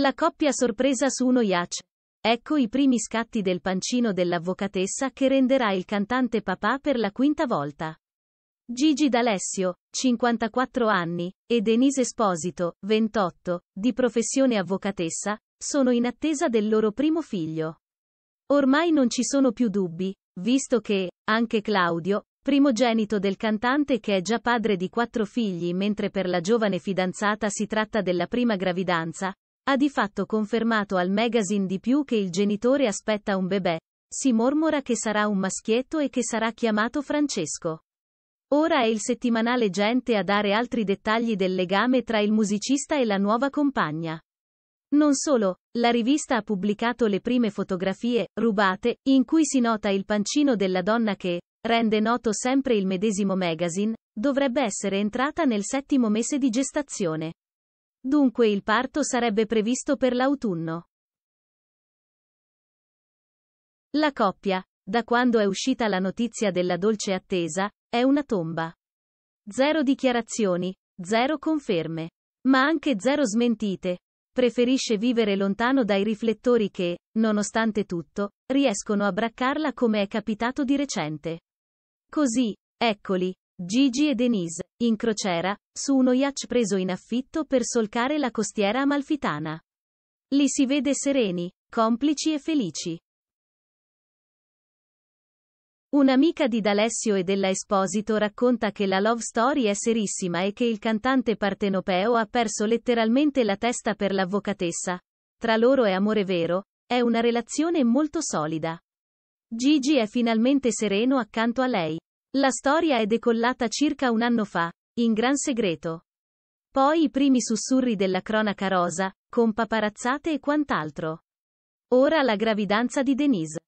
La coppia sorpresa su uno yacht. Ecco i primi scatti del pancino dell'avvocatessa che renderà il cantante papà per la quinta volta. Gigi D'Alessio, 54 anni, e Denise Esposito, 28, di professione avvocatessa, sono in attesa del loro primo figlio. Ormai non ci sono più dubbi, visto che, anche Claudio, primogenito del cantante che è già padre di quattro figli mentre per la giovane fidanzata si tratta della prima gravidanza, ha di fatto confermato al magazine di più che il genitore aspetta un bebè. Si mormora che sarà un maschietto e che sarà chiamato Francesco. Ora è il settimanale Gente a dare altri dettagli del legame tra il musicista e la nuova compagna. Non solo, la rivista ha pubblicato le prime fotografie, rubate, in cui si nota il pancino della donna che, rende noto sempre il medesimo magazine, dovrebbe essere entrata nel settimo mese di gestazione. Dunque il parto sarebbe previsto per l'autunno. La coppia, da quando è uscita la notizia della dolce attesa, è una tomba. Zero dichiarazioni, zero conferme, ma anche zero smentite. Preferisce vivere lontano dai riflettori che, nonostante tutto, riescono a braccarla come è capitato di recente. Così, eccoli, Gigi e Denise, in crociera, su uno yacht preso in affitto per solcare la costiera amalfitana. Li si vede sereni, complici e felici. Un'amica di D'Alessio e della Esposito racconta che la love story è serissima e che il cantante partenopeo ha perso letteralmente la testa per l'avvocatessa. Tra loro è amore vero, è una relazione molto solida. Gigi è finalmente sereno accanto a lei. La storia è decollata circa un anno fa, in gran segreto. Poi i primi sussurri della cronaca rosa, con paparazzate e quant'altro. Ora la gravidanza di Denise.